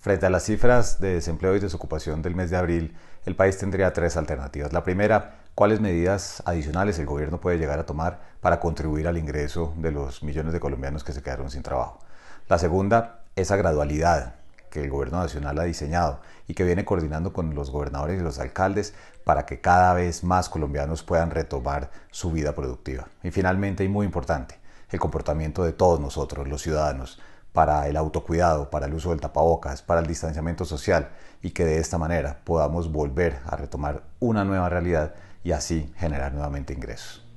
Frente a las cifras de desempleo y desocupación del mes de abril, el país tendría tres alternativas. La primera, cuáles medidas adicionales el gobierno puede llegar a tomar para contribuir al ingreso de los millones de colombianos que se quedaron sin trabajo. La segunda, esa gradualidad que el gobierno nacional ha diseñado y que viene coordinando con los gobernadores y los alcaldes para que cada vez más colombianos puedan retomar su vida productiva. Y finalmente, y muy importante, el comportamiento de todos nosotros, los ciudadanos, para el autocuidado, para el uso del tapabocas, para el distanciamiento social y que de esta manera podamos volver a retomar una nueva realidad y así generar nuevamente ingresos.